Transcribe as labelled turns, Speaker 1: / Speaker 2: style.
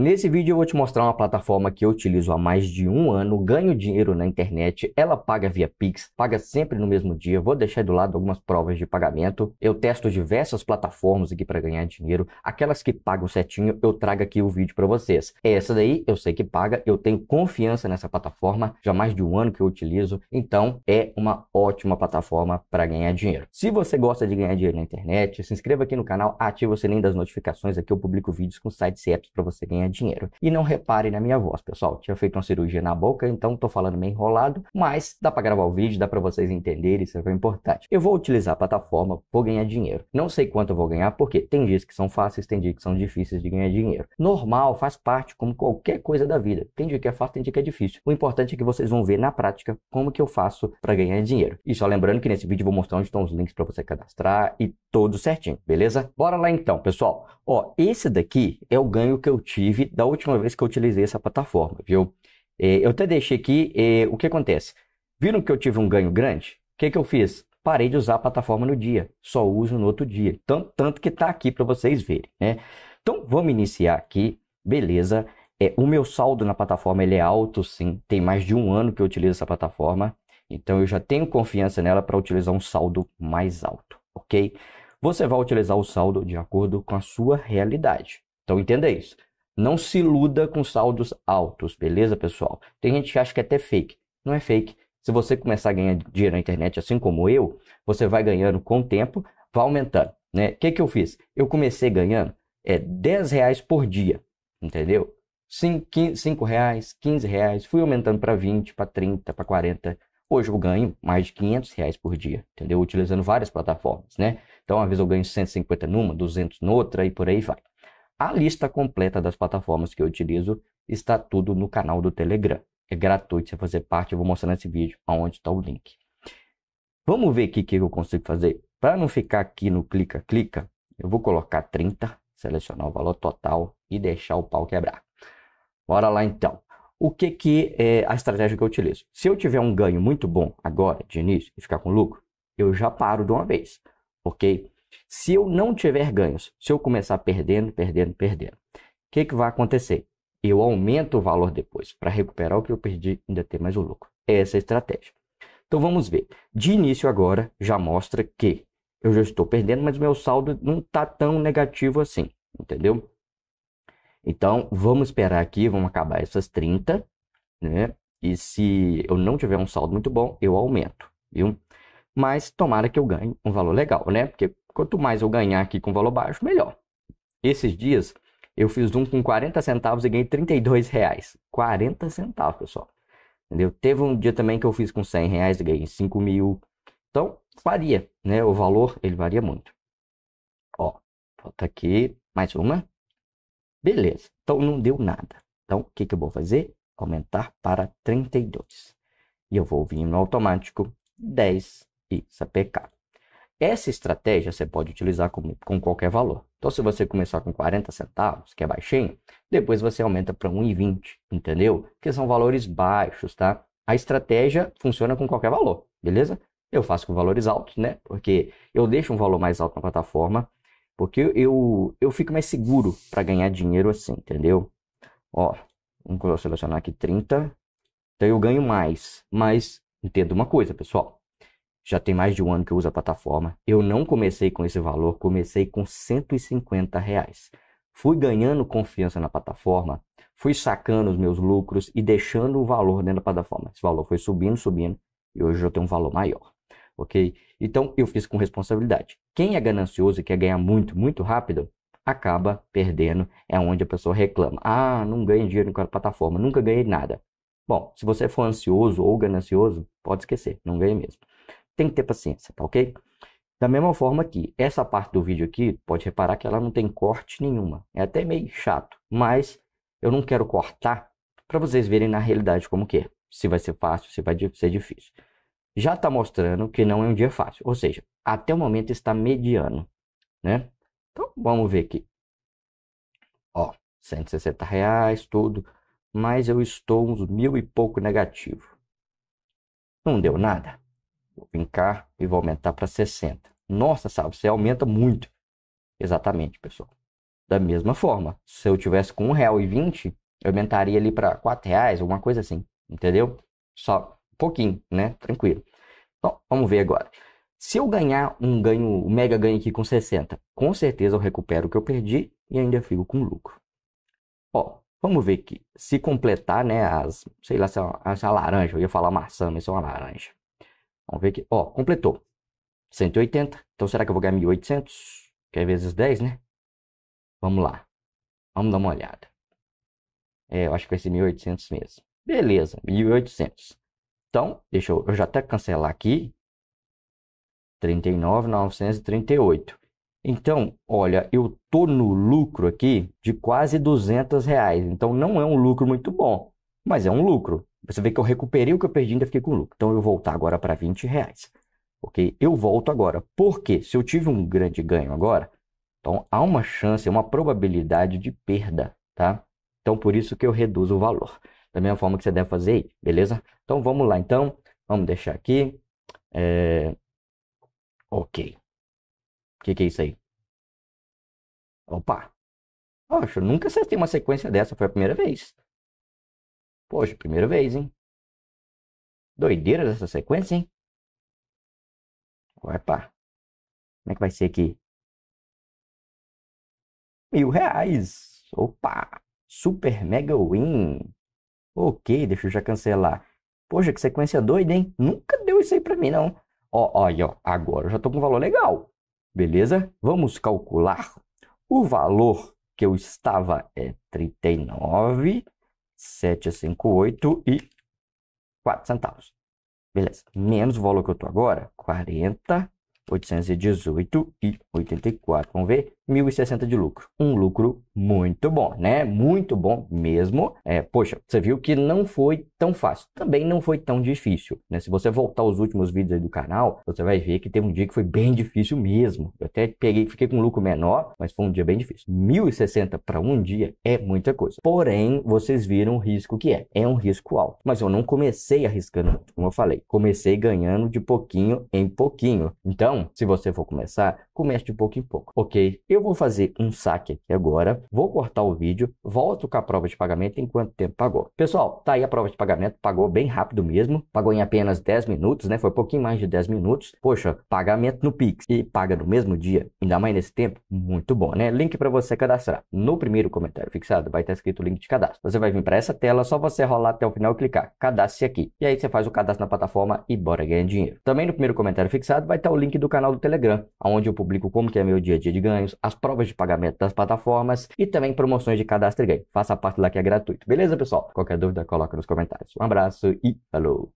Speaker 1: Nesse vídeo eu vou te mostrar uma plataforma que eu utilizo há mais de um ano, ganho dinheiro na internet, ela paga via Pix, paga sempre no mesmo dia, vou deixar do lado algumas provas de pagamento. Eu testo diversas plataformas aqui para ganhar dinheiro, aquelas que pagam certinho eu trago aqui o vídeo para vocês. É essa daí eu sei que paga, eu tenho confiança nessa plataforma, já mais de um ano que eu utilizo, então é uma ótima plataforma para ganhar dinheiro. Se você gosta de ganhar dinheiro na internet, se inscreva aqui no canal, ativa o sininho das notificações, aqui eu publico vídeos com sites e apps para você ganhar dinheiro. E não reparem na minha voz, pessoal. Tinha feito uma cirurgia na boca, então tô falando meio enrolado, mas dá para gravar o vídeo, dá para vocês entenderem, isso é importante. Eu vou utilizar a plataforma, vou ganhar dinheiro. Não sei quanto eu vou ganhar, porque tem dias que são fáceis, tem dias que são difíceis de ganhar dinheiro. Normal, faz parte, como qualquer coisa da vida. Tem dia que é fácil, tem dia que é difícil. O importante é que vocês vão ver na prática como que eu faço para ganhar dinheiro. E só lembrando que nesse vídeo eu vou mostrar onde estão os links para você cadastrar e tudo certinho, beleza? Bora lá então, pessoal. Ó, esse daqui é o ganho que eu tive da última vez que eu utilizei essa plataforma, viu? É, eu até deixei aqui é, o que acontece. Viram que eu tive um ganho grande? O que, que eu fiz? Parei de usar a plataforma no dia, só uso no outro dia. Tanto, tanto que está aqui para vocês verem, né? Então, vamos iniciar aqui, beleza. É, o meu saldo na plataforma ele é alto, sim. Tem mais de um ano que eu utilizo essa plataforma. Então, eu já tenho confiança nela para utilizar um saldo mais alto, ok? Você vai utilizar o saldo de acordo com a sua realidade. Então, entenda isso. Não se iluda com saldos altos, beleza, pessoal? Tem gente que acha que é até fake. Não é fake. Se você começar a ganhar dinheiro na internet, assim como eu, você vai ganhando com o tempo, vai aumentando. Né? O que, que eu fiz? Eu comecei ganhando é, 10 reais por dia, entendeu? 5, 5 reais, 15 reais, fui aumentando para 20, para 30, para 40. Hoje eu ganho mais de 500 reais por dia, entendeu? Utilizando várias plataformas, né? Então, às vezes eu ganho 150 numa, 200 noutra e por aí vai. A lista completa das plataformas que eu utilizo está tudo no canal do Telegram. É gratuito você fazer parte, eu vou mostrar nesse vídeo aonde está o link. Vamos ver aqui o que eu consigo fazer. Para não ficar aqui no clica-clica, eu vou colocar 30, selecionar o valor total e deixar o pau quebrar. Bora lá então. O que, que é a estratégia que eu utilizo? Se eu tiver um ganho muito bom agora, de início, e ficar com lucro, eu já paro de uma vez, ok? Se eu não tiver ganhos, se eu começar perdendo, perdendo, perdendo, o que, que vai acontecer? Eu aumento o valor depois para recuperar o que eu perdi e ainda ter mais o lucro. Essa é a estratégia. Então vamos ver. De início agora já mostra que eu já estou perdendo, mas meu saldo não está tão negativo assim, entendeu? Então vamos esperar aqui, vamos acabar essas 30, né? E se eu não tiver um saldo muito bom, eu aumento, viu? Mas tomara que eu ganhe um valor legal, né? Porque Quanto mais eu ganhar aqui com valor baixo, melhor. Esses dias eu fiz um com 40 centavos e ganhei 32 reais. 40 centavos, pessoal. Entendeu? Teve um dia também que eu fiz com 100 reais e ganhei 5 mil. Então, varia, né? O valor, ele varia muito. Ó, falta aqui mais uma. Beleza. Então, não deu nada. Então, o que, que eu vou fazer? Aumentar para 32. E eu vou vir no automático 10 e sapecar. Essa estratégia você pode utilizar com, com qualquer valor. Então, se você começar com 40 centavos, que é baixinho, depois você aumenta para 1,20, entendeu? Porque são valores baixos, tá? A estratégia funciona com qualquer valor, beleza? Eu faço com valores altos, né? Porque eu deixo um valor mais alto na plataforma, porque eu, eu fico mais seguro para ganhar dinheiro assim, entendeu? Ó, vamos selecionar aqui 30. Então eu ganho mais, mas entendo uma coisa, pessoal já tem mais de um ano que eu uso a plataforma. Eu não comecei com esse valor, comecei com 150 reais. Fui ganhando confiança na plataforma, fui sacando os meus lucros e deixando o valor dentro da plataforma. Esse valor foi subindo, subindo e hoje eu tenho um valor maior, ok? Então eu fiz com responsabilidade. Quem é ganancioso e quer ganhar muito, muito rápido, acaba perdendo. É onde a pessoa reclama: ah, não ganho dinheiro com a plataforma, nunca ganhei nada. Bom, se você for ansioso ou ganancioso, pode esquecer, não ganha mesmo tem que ter paciência, tá ok? Da mesma forma que essa parte do vídeo aqui, pode reparar que ela não tem corte nenhuma. É até meio chato, mas eu não quero cortar para vocês verem na realidade como que é. Se vai ser fácil, se vai ser difícil. Já está mostrando que não é um dia fácil, ou seja, até o momento está mediano, né? Então, vamos ver aqui. Ó, 160 reais, tudo, mas eu estou uns mil e pouco negativo. Não deu nada? Vou brincar e vou aumentar para 60. Nossa, sabe, você aumenta muito. Exatamente, pessoal. Da mesma forma, se eu tivesse com R$1,20, eu aumentaria ali para R$4,00, alguma coisa assim, entendeu? Só um pouquinho, né? Tranquilo. Então, vamos ver agora. Se eu ganhar um ganho, um mega ganho aqui com 60, com certeza eu recupero o que eu perdi e ainda fico com lucro. Ó, vamos ver aqui. Se completar, né, as, sei lá se é uma, se é uma laranja, eu ia falar maçã, mas é uma laranja. Vamos ver aqui. Ó, completou. 180. Então, será que eu vou ganhar 1.800? Que é vezes 10, né? Vamos lá. Vamos dar uma olhada. É, eu acho que vai ser 1.800 mesmo. Beleza, 1.800. Então, deixa eu, eu já até cancelar aqui. 39.938. Então, olha, eu tô no lucro aqui de quase 200 reais. Então, não é um lucro muito bom, mas é um lucro. Você vê que eu recuperei o que eu perdi e ainda fiquei com lucro. Então eu voltar agora para 20 reais. Ok? Eu volto agora. Porque se eu tive um grande ganho agora, então há uma chance, uma probabilidade de perda, tá? Então por isso que eu reduzo o valor. Da mesma forma que você deve fazer aí, beleza? Então vamos lá então. Vamos deixar aqui. É... Ok. O que, que é isso aí? Opa! Poxa, nunca acertei uma sequência dessa, foi a primeira vez. Poxa, primeira vez, hein? Doideira dessa sequência, hein? Opa. Como é que vai ser aqui? Mil reais. Opa. Super Mega Win. Ok, deixa eu já cancelar. Poxa, que sequência doida, hein? Nunca deu isso aí pra mim, não. Ó, olha, ó, agora eu já tô com um valor legal. Beleza? Vamos calcular. O valor que eu estava é 39 7,58 e 4 centavos. Beleza. Menos o valor que eu estou agora, 40, 818 e 84. Vamos ver? 1.060 de lucro. Um lucro muito bom, né? Muito bom mesmo. É, poxa, você viu que não foi tão fácil. Também não foi tão difícil, né? Se você voltar aos últimos vídeos aí do canal, você vai ver que teve um dia que foi bem difícil mesmo. Eu até peguei, fiquei com um lucro menor, mas foi um dia bem difícil. 1.060 para um dia é muita coisa. Porém, vocês viram o risco que é. É um risco alto. Mas eu não comecei arriscando como eu falei. Comecei ganhando de pouquinho em pouquinho. Então, se você for começar, comece de pouco em pouco, ok? Eu vou fazer um saque aqui agora, vou cortar o vídeo, volto com a prova de pagamento em quanto tempo pagou. Pessoal, tá aí a prova de pagamento, pagou bem rápido mesmo, pagou em apenas 10 minutos, né? Foi um pouquinho mais de 10 minutos. Poxa, pagamento no Pix e paga no mesmo dia, ainda mais nesse tempo, muito bom, né? Link para você cadastrar. No primeiro comentário fixado vai estar escrito o link de cadastro. Você vai vir para essa tela, só você rolar até o final e clicar cadastre aqui. E aí você faz o cadastro na plataforma e bora ganhar dinheiro. Também no primeiro comentário fixado vai estar o link do canal do Telegram, onde eu publico como que é meu dia a dia de ganhos, as provas de pagamento das plataformas e também promoções de cadastro e ganho. Faça parte lá que é gratuito. Beleza, pessoal? Qualquer dúvida, coloca nos comentários. Um abraço e falou!